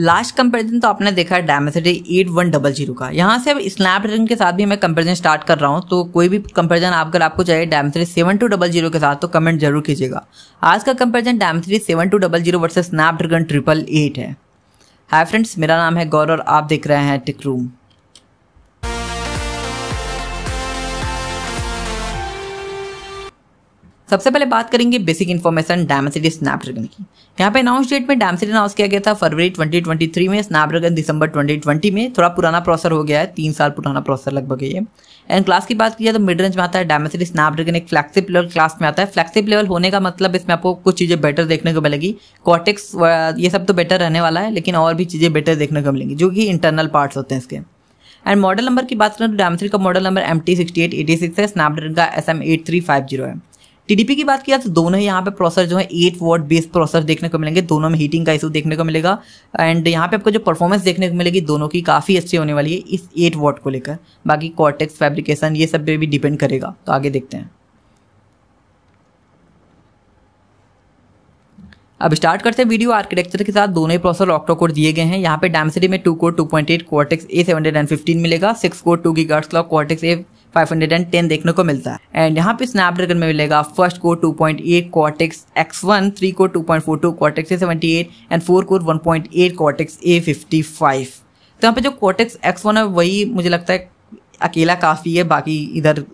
last comparison तो आपने देखा है Dimensity eight one double zero का यहाँ से अब स्नैपड्रैगन के साथ भी मैं कंपेरिजन स्टार्ट कर रहा हूँ तो कोई भी कंपेरिजन अगर आपको चाहिए Dimensity seven two double zero के साथ तो कमेंट जरूर कीजिएगा आज का comparison Dimensity seven two double zero versus Snapdragon triple eight है हाई फ्रेंड्स मेरा नाम है गौर और आप देख रहे हैं टिक रूम सबसे पहले बात करेंगे बेसिक इन्फॉर्मेशन डायमेसिटी स्नैपड्रैगन की यहाँ पे अनाउंस डेट में डायमेसिटी अनाउंस किया गया था फरवरी 2023 में स्नैपड्रैगन दिसंबर 2020 में थोड़ा पुराना प्रोसेसर हो गया है तीन साल पुराना प्रोसेसर लगभग ये एंड क्लास की बात की जाए तो मिड रेंज में आता है डायमेसिटी स्नैपड्रैगन एक फ्लैक्सिप लेवल क्लास में आता है फ्लैक्सिप लेवल होने का मतलब इसमें आपको कुछ चीज़ें बेटर देखने को मिलेगी कॉटेक्स ये सब तो बेटर रहने वाला है लेकिन और भी चीज़ें बेटर देखने को मिलेंगी जो कि इंटरनल पार्ट्स होते हैं इसके एंड मॉडल नंबर की बात करें तो डायमेसिटी का model number M T sixty eight eighty six है स्नैपड्रैगन का S M eight three five zero है टीडीपी की बात किया तो दोनों ही यहाँ पे प्रोसेसर जो है एट वोट बेस्ड प्रोसेसर देखने को मिलेंगे दोनों में हीटिंग का इशू देखने को मिलेगा एंड यहाँ पे आपको जो परफॉर्मेंस देखने को मिलेगी दोनों की काफ़ी अच्छी होने वाली है इस एट वोट को लेकर बाकी कॉर्टेक्स फैब्रिकेशन ये सब पे भी डिपेंड करेगा तो आगे देखते हैं अब स्टार्ट करते हैं वीडियो आर्किटेक्चर के साथ दोनों ही प्रोसेसर ऑक्टो कोड दिए गए हैं यहाँ पे डैमसिटी में two core two point eight Cortex A seven hundred and fifteen मिलेगा six core two gigahertz clock Cortex A 510 देखने को मिलता है एंड यहाँ पे स्नैपड्रैगन में मिलेगा first core 2.8 Cortex one three core 2.42 Cortex A78 and four core one point 1.8 Cortex A55 तो यहाँ पे जो कॉटेक्स वन है वही मुझे लगता है अकेला काफ़ी है बाकी इधर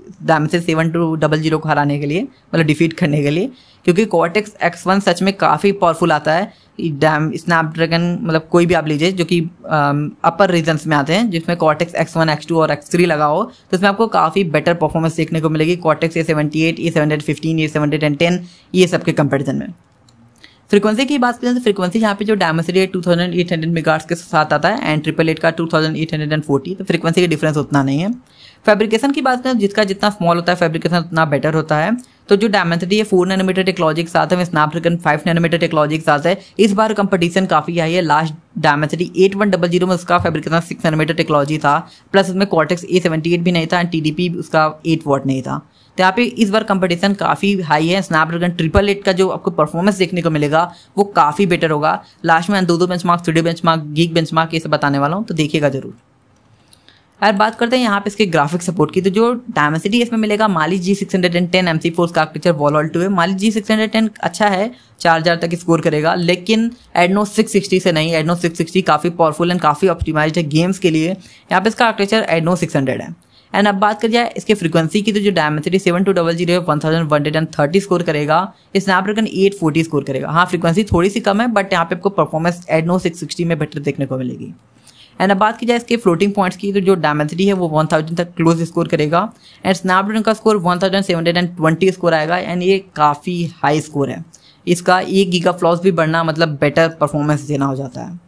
से सेवन टू डबल जीरो को हराने के लिए मतलब डिफीट करने के लिए क्योंकि कॉटेक्स एक्स वन सच में काफ़ी पावरफुल आता है डैम स्नैपड्रैगन मतलब कोई भी आप लीजिए जो कि अपर um, रीजन्स में आते हैं जिसमें Cortex X one X two और एक्स थ्री लगा हो तो इसमें आपको काफ़ी बेटर परफॉर्मेंस देखने को मिलेगी Cortex A seventy eight A seven hundred fifteen A seven hundred and ten ये सब के कंपेरिजन में फ्रीक्वेंसी की बात करें तो फ्रीक्वेंसी यहाँ पे जो डायमसरी है two thousand eight hundred megahertz के साथ आता है एंड ट्रिपल एट का two thousand eight hundred and forty तो फ्रीक्वेंसी का डिफरेंस उतना नहीं है फैब्रिकेशन की बात करें जिसका जितना स्मॉल होता है फैब्रिकेशन उतना बेटर होता है तो जो डायमेंसिटी है फोर नैनोमीटर टेक्नोलॉजी के साथ है स्नैपड्रैगन फाइव नैनोमीटर टेक्नोलॉजी के साथ है इस बार कंपटीशन काफ़ी हाई है last Dimensity eight one double zero में उसका फैब्रिकेशन सिक्स नैनोमीटर टेक्नोलॉजी था प्लस उसमें कॉटेक्स ए सेवेंटी एट भी नहीं था एंड टी उसका एट वॉट नहीं था तो यहाँ पे इस बार कंपटीशन काफ़ी हाई है स्नैपड्रैगन ट्रिपल एट का जो आपको परफॉर्मेंस देखने को मिलेगा वो काफ़ी बेटर होगा लास्ट में दो दो benchmark studio benchmark Geekbench mark ये सब बताने वाला हूँ तो देखिएगा जरूर अगर बात करते हैं यहाँ पे इसके ग्राफिक सपोर्ट की तो जो डायमेसिटी इसमें मिलेगा Mali G six hundred and ten M C four का पिक्चर वॉल ऑल टू है Mali G six hundred ten अच्छा है चार हज़ार तक स्कोर करेगा लेकिन एडनो सिक्स सिक्सटी से नहीं एडनो सिक्स सिक्सटी काफ़ी पावरफुल एंड काफ़ी ऑप्टिमाइज है गेम्स के लिए यहाँ पे इसका आर्किटेक्चर एडनो सिक्स हंड्रेड है एंड अब बात कर जाए इसके फ्रीक्वेंसी की तो जो Dimensity seven two double zero one thousand one hundred and thirty score करेगा स्नैपड्रैगन एट फोर्टी स्कोर करेगा हाँ फ्रीक्वेंसी थोड़ी सी कम है बट यहाँ पे आपको परफॉर्मेंस एडनो सिक्स सिक्सटी में बेटर देखने को मिलेगी एंड अब बात की जाए इसके फ्लोटिंग पॉइंट्स की तो जो डायमेंसिटी है वो 1000 तक क्लोज स्कोर करेगा एंड स्नैपड्रैगन का स्कोर 1720 स्कोर आएगा एंड ये काफ़ी हाई स्कोर है इसका एक गीगा फ्लॉस भी बढ़ना मतलब बेटर परफॉर्मेंस देना हो जाता है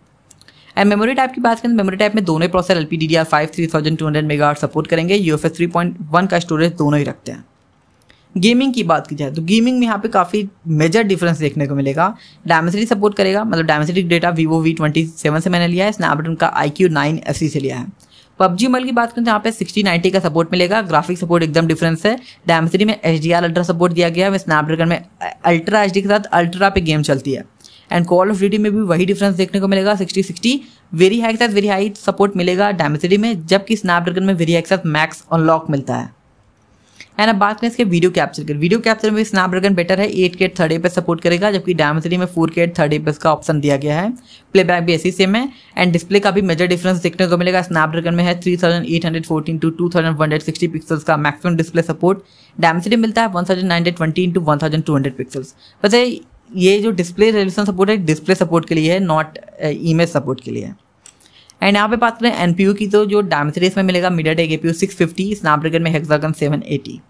एंड मेमोरी टाइप की बात करें तो मेमोरी टाइप में दोनों processor L P D D R five three thousand two hundred mega support करेंगे U F S three point one का स्टोरेज दोनों ही रखते हैं गेमिंग की बात की जाए तो गेमिंग में यहाँ पे काफ़ी मेजर डिफरेंस देखने को मिलेगा डायमेसिटी सपोर्ट करेगा मतलब Dimensity data Vivo V twenty seven से मैंने लिया है स्नैपड्रैगन का आई क्यू नाइन एस से लिया है पबजी मल की बात करें तो यहाँ पे सिक्सटी नाइनटी का सपोर्ट मिलेगा ग्राफिक सपोर्ट एकदम डिफरेंस है डायमेसिटी में H D R ultra support दिया गया है स्नैपड्रैगन में अल्ट्रा एच डी के साथ अल्ट्रा पे गेम चलती है एंड कॉल ऑफ ड्यूटी में भी वही डिफरेंस देखने को मिलेगा सिक्सटी सिक्सटी वेरी हाई के साथ वेरी हाई सपोर्ट मिलेगा डायमेसिटी में जबकि स्नैपड्रैगन में वेरी हाई के साथ मैक्स अनलॉक मिलता है एंड अब बात करें इसके वीडियो कैप्चर की वीडियो कैप्चर में स्नैपड्रैगन बेटर है eight K thirty FPS support करेगा जबकि डायमेंसिटी में फोर के थर्ड पे इसका ऑप्शन दिया गया है प्लेबैक भी ऐसी सेम है एंड डिस्प्ले का भी मेजर डिफरेंस देखने को मिलेगा स्नैपड्रैगन में है three thousand eight hundred fourteen to two thousand one hundred sixty pixels का मैक्सिमम डिस्प्ले सपोर्ट डायमेंसिटी मिलता है one thousand nine hundred twenty into one thousand two hundred pixels वैसे ये जो डिस्प्ले रेजोल्यूशन सपोर्ट है display support के लिए है नॉट इमेज सपोर्ट के लिए है एंड यहाँ पे बात करें एन की तो जो डायमेंसर में मिलेगा MediaTek A P U six fifty Snapdragon में हेक्सागन सेवन एटी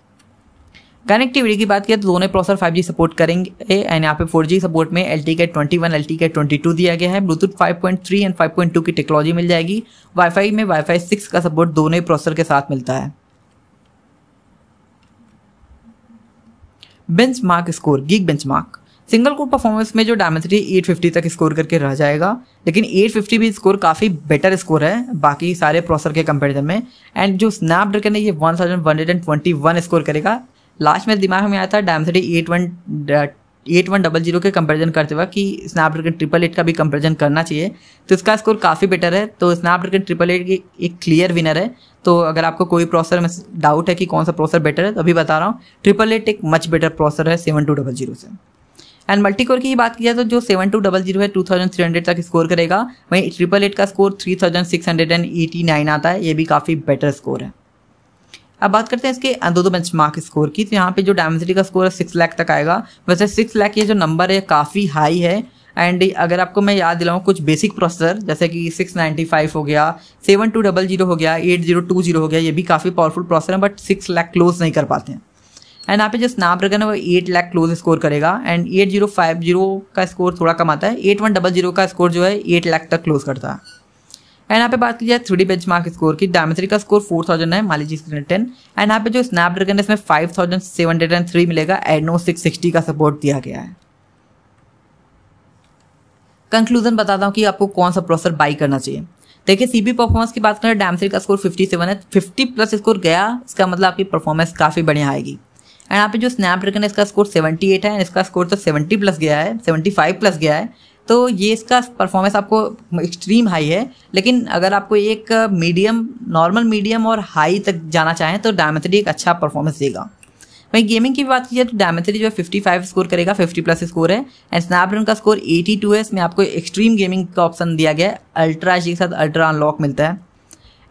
कनेक्टिविटी की बात करें तो दोनों प्रोसेसर 5G सपोर्ट करेंगे एंड यहाँ पे 4G सपोर्ट में L T K twenty one L T K twenty two दिया गया है ब्लूटूथ 5.3 एंड 5.2 की टेक्नोलॉजी मिल जाएगी वाईफाई में वाईफाई 6 का सपोर्ट दोनों प्रोसेसर के साथ मिलता है benchmark score Geekbench mark single core performance में जो डायमेंसिटी 850 तक स्कोर करके रह जाएगा लेकिन 850 भी स्कोर काफ़ी बेटर स्कोर है बाकी सारे प्रोसेसर के कंपेरिजन में एंड जो स्नैपड्रैगन है ये one one thousand hundred and twenty one score करेगा लास्ट में दिमाग में आया था Dimensity eight one eight one double zero के कंपेरिजन करते हुए कि स्नैपड्रैगन ट्रिपल एट का भी कंपेरिजन करना चाहिए तो इसका स्कोर काफ़ी बेटर है तो स्नैपड्रैगन ट्रिपल एट की एक क्लियर विनर है तो अगर आपको कोई प्रोसेसर में डाउट है कि कौन सा प्रोसेसर बेटर है तो अभी बता रहा हूँ ट्रिपल एट एक मच बेटर प्रोसेसर है सेवन टू डबल जीरो से एंड मल्टी कोर की बात की जाए तो जो सेवन टू डबल जीरो है टू थाउजेंड थ्री हंड्रेड तक स्कोर करेगा वहीं ट्रिपल एट का score three thousand six hundred and eighty nine आता है ये भी काफ़ी बेटर स्कोर है अब बात करते हैं इसके दो दो बेंच मार्क स्कोर की तो यहाँ पे जो डायमेंसिटी का स्कोर है सिक्स लैख तक आएगा वैसे सिक्स लैख ये जो नंबर है काफ़ी हाई है एंड अगर आपको मैं याद दिलाऊँ कुछ बेसिक प्रोसेसर जैसे कि सिक्स नाइन्टी फाइव हो गया सेवन टू डबल जीरो हो गया एट जीरो टू जीरो हो गया ये भी काफ़ी पावरफुल प्रोसेसर है बट सिक्स लैख क्लोज नहीं कर पाते हैं एंड यहाँ पे जो स्नैपड्रैगन है वो एट लैक क्लोज स्कोर करेगा and eight zero five zero का स्कोर थोड़ा कम आता है एट वन डबल जीरो का स्कोर जो है एट लैक तक क्लोज करता है एंड यहाँ पे बात की जाए three D benchmark score की डायमेट्री का स्कोर फोर थाउजेंड है मान लीजिए स्क्रीन टेन एंड यहाँ पे जो स्नैपड्रैगन है इसमें five thousand seven hundred and three मिलेगा एडनो सिक्स सिक्सटी का सपोर्ट दिया गया है कंक्लूजन बताता हूँ कि आपको कौन सा प्रोसेसर बाई करना चाहिए देखिए सीबी परफॉर्मेंस की बात करें डायमसरी का स्कोर 57 है 50 प्लस स्कोर गया इसका मतलब आपकी परफॉर्मेंस काफ़ी बढ़िया आएगी एंड यहाँ पे जो स्नैपड्रैगन है इसका स्कोर 78 है इसका स्कोर तो 70 प्लस गया है 75 प्लस गया है तो ये इसका परफॉर्मेंस आपको एक्सट्रीम हाई है लेकिन अगर आपको एक मीडियम नॉर्मल मीडियम और हाई तक जाना चाहें तो डायमेट्री एक अच्छा परफॉर्मेंस देगा वहीं गेमिंग की बात की जाए तो डायमेट्री जो है फिफ्टी स्कोर करेगा फिफ्टी प्लस स्कोर है एंड स्नैपड्रैगन का स्कोर एटी है इसमें आपको एक्सट्रीम गेमिंग का ऑप्शन दिया गया है अल्ट्रा जी के साथ अल्ट्रा अनलॉक मिलता है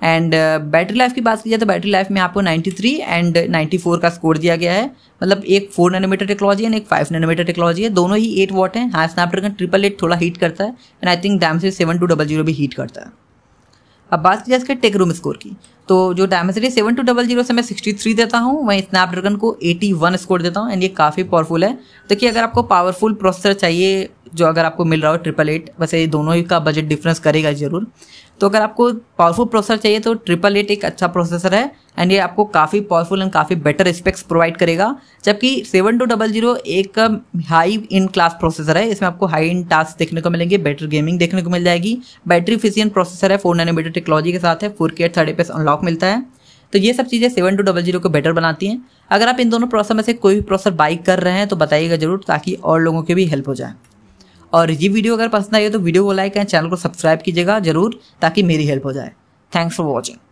एंड बैटरी लाइफ की बात की जाए तो बैटरी लाइफ में आपको 93 एंड 94 का स्कोर दिया गया है मतलब एक फोर नैनोमीटर टेक्नोलॉजी है एक फाइव नैनोमीटर टेक्नोलॉजी है दोनों ही एट वॉट हैं हाँ स्नैपड्रैगन ट्रिपल एट थोड़ा हीट करता है एंड आई थिंक डैम से सेवन टू डबल जीरो भी हीट करता है अब बात की जाए इसके टेक रूम स्कोर की तो जो Dimensity seven two double zero से मैं सिक्सटी थ्री देता हूँ वहीं स्नैपड्रैगन को एटी वन स्कोर देता हूँ एंड ये काफ़ी पावरफुल है देखिए अगर आपको पावरफुल प्रोसेसर चाहिए जो अगर आपको मिल रहा हो ट्रिपल एट वैसे ये दोनों ही का बजट डिफरेंस करेगा ज़रूर तो अगर आपको पावरफुल प्रोसेसर चाहिए तो ट्रिपल एट एक अच्छा प्रोसेसर है एंड ये आपको काफ़ी पावरफुल एंड काफ़ी बेटर स्पेक्स प्रोवाइड करेगा जबकि सेवन टू डबल जीरो एक हाई इन क्लास प्रोसेसर है इसमें आपको हाई इन टास्क देखने को मिलेंगे बेटर गेमिंग देखने को मिल जाएगी बैटरी फिशियन प्रोसेसर है फोर नैनोमीटर टेक्नोलॉजी के साथ है फोर के थर्ड एपेस पे अनलॉक मिलता है तो ये सब चीज़ें सेवन टू डबल जीरो को बेटर बनाती हैं अगर आप इन दोनों प्रोसेसर में से कोई भी प्रोसेसर बाई कर रहे हैं तो बताइएगा जरूर ताकि और लोगों की भी हेल्प हो जाए और ये वीडियो अगर पसंद आई है तो वीडियो को लाइक एंड चैनल को सब्सक्राइब कीजिएगा जरूर ताकि मेरी हेल्प हो जाए थैंक्स फॉर वॉचिंग